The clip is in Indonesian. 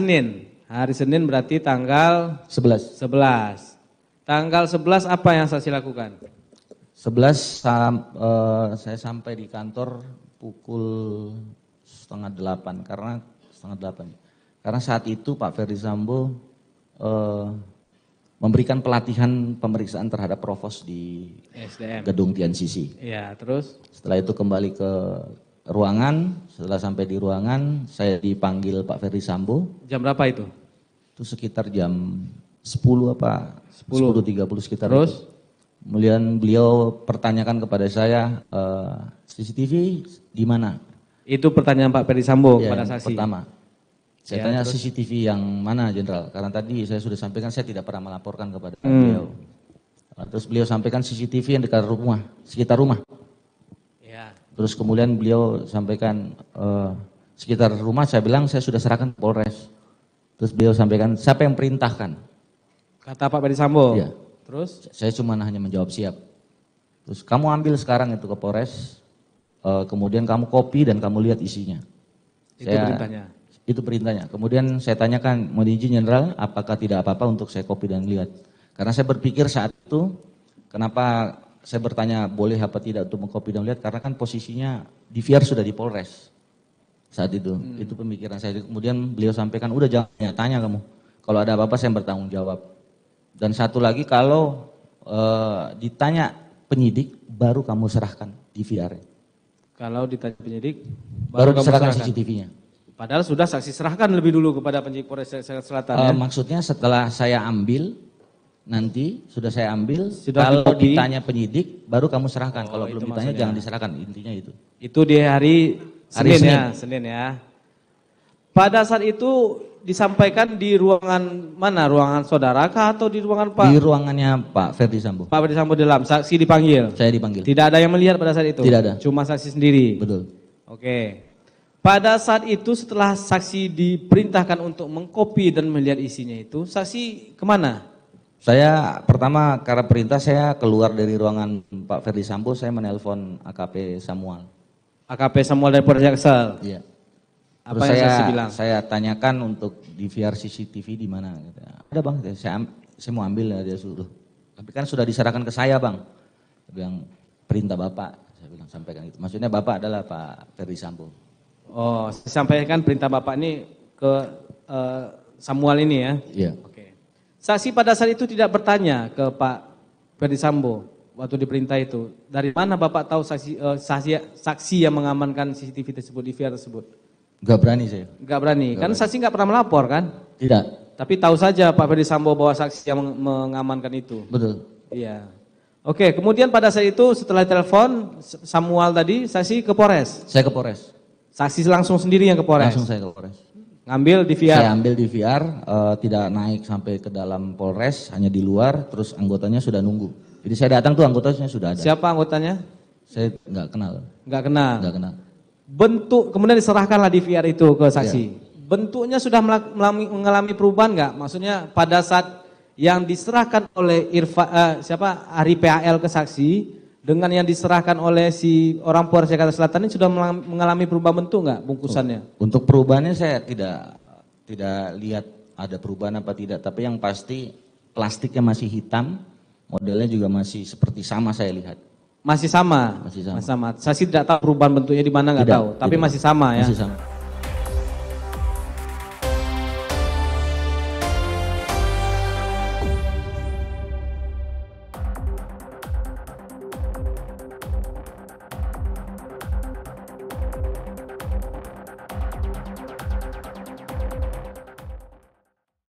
Senin. Hari Senin berarti tanggal 11. 11. Tanggal 11 apa yang saksi lakukan? 11 sam, uh, saya sampai di kantor pukul setengah delapan karena setengah delapan. Karena saat itu Pak Ferry Sambo uh, memberikan pelatihan pemeriksaan terhadap provos di SDM. gedung TNCC. Iya, terus? Setelah itu kembali ke ruangan, setelah sampai di ruangan saya dipanggil Pak Ferry Sambo. Jam berapa itu? Itu sekitar jam 10 apa? 10.30 10 sekitar Terus? Itu. Kemudian beliau pertanyakan kepada saya e, eh, CCTV di mana? Itu pertanyaan Pak Ferry Sambo ya, kepada saksi. Pertama. Saya ya, tanya terus. CCTV yang mana, Jenderal? Karena tadi saya sudah sampaikan saya tidak pernah melaporkan kepada hmm. beliau. Terus beliau sampaikan CCTV yang dekat rumah, sekitar rumah. Terus kemudian beliau sampaikan eh, sekitar rumah saya bilang saya sudah serahkan ke Polres. Terus beliau sampaikan siapa yang perintahkan? Kata Pak Badi Sambo. Iya. Terus? Saya cuma hanya menjawab siap. Terus kamu ambil sekarang itu ke Polres. Uh, kemudian kamu copy dan kamu lihat isinya. Itu saya, perintahnya. Itu perintahnya. Kemudian saya tanyakan, mau izin jenderal, apakah tidak apa-apa untuk saya copy dan lihat? Karena saya berpikir saat itu, kenapa saya bertanya boleh apa tidak untuk mengkopi dan melihat karena kan posisinya di VR sudah di Polres saat itu. Hmm. Itu pemikiran saya. Kemudian beliau sampaikan udah jangan ya, tanya kamu. Kalau ada apa-apa saya bertanggung jawab. Dan satu lagi kalau e, ditanya penyidik baru kamu serahkan DVR. Kalau ditanya penyidik baru, baru serahkan CCTV-nya. Padahal sudah saksi serahkan lebih dulu kepada penyidik Polres Jakarta Selatan. E, Maksudnya setelah saya ambil nanti sudah saya ambil. Sudah kalau dikopi. ditanya penyidik, baru kamu serahkan. Oh, kalau belum ditanya maksudnya. jangan diserahkan. Intinya itu. Itu di hari, hari Senin, ya, Senin ya, Senin ya. Pada saat itu disampaikan di ruangan mana? Ruangan saudara kah atau di ruangan Pak? Di ruangannya Pak Ferdi Sambo. Pak Ferdi Sambo dalam saksi dipanggil. Saya dipanggil. Tidak ada yang melihat pada saat itu. Tidak ada. Cuma saksi sendiri. Betul. Oke. Pada saat itu setelah saksi diperintahkan untuk mengkopi dan melihat isinya itu, saksi kemana? Saya pertama karena perintah saya keluar dari ruangan Pak Ferdi Sambo, saya menelpon AKP Samuel. AKP Samuel dari Polres Jaksel. Iya. Apa Terus yang saya, saya bilang? Saya tanyakan untuk DVR CCTV di mana. Gitu. Ada bang, saya, saya mau ambil ya dia suruh. Tapi kan sudah diserahkan ke saya bang. Dia bilang perintah bapak. Saya bilang sampaikan itu. Maksudnya bapak adalah Pak Ferdi Sambo. Oh, saya sampaikan perintah bapak ini ke uh, Samuel ini ya? Iya. Saksi pada saat itu tidak bertanya ke Pak Ferdi Sambo waktu diperintah itu. Dari mana Bapak tahu saksi, eh, saksi, saksi yang mengamankan CCTV tersebut, DVR tersebut? Gak berani saya. Gak berani. Gak kan berani. saksi nggak pernah melapor kan? Tidak. Tapi tahu saja Pak Ferdi Sambo bahwa saksi yang mengamankan itu. Betul. Iya. Oke, kemudian pada saat itu setelah telepon Samuel tadi, saksi ke Polres. Saya ke Polres. Saksi langsung sendiri yang ke Polres. Langsung saya ke Polres. Ambil di VR. Saya ambil di VR, uh, eh, tidak naik sampai ke dalam Polres, hanya di luar, terus anggotanya sudah nunggu. Jadi saya datang tuh anggotanya sudah ada. Siapa anggotanya? Saya nggak kenal. Nggak kenal. Nggak kenal. Bentuk kemudian diserahkanlah di VR itu ke saksi. Ya. Bentuknya sudah melami, mengalami perubahan nggak? Maksudnya pada saat yang diserahkan oleh Irfa, uh, siapa Ari PAL ke saksi, dengan yang diserahkan oleh si orang Puar Jakarta Selatan ini sudah mengalami perubahan bentuk nggak bungkusannya? Oh, untuk perubahannya saya tidak tidak lihat ada perubahan apa tidak, tapi yang pasti plastiknya masih hitam, modelnya juga masih seperti sama saya lihat. Masih sama. Masih sama. Masih sama. Saya sih tidak tahu perubahan bentuknya di mana nggak tahu, tapi tidak. masih sama ya. Masih sama.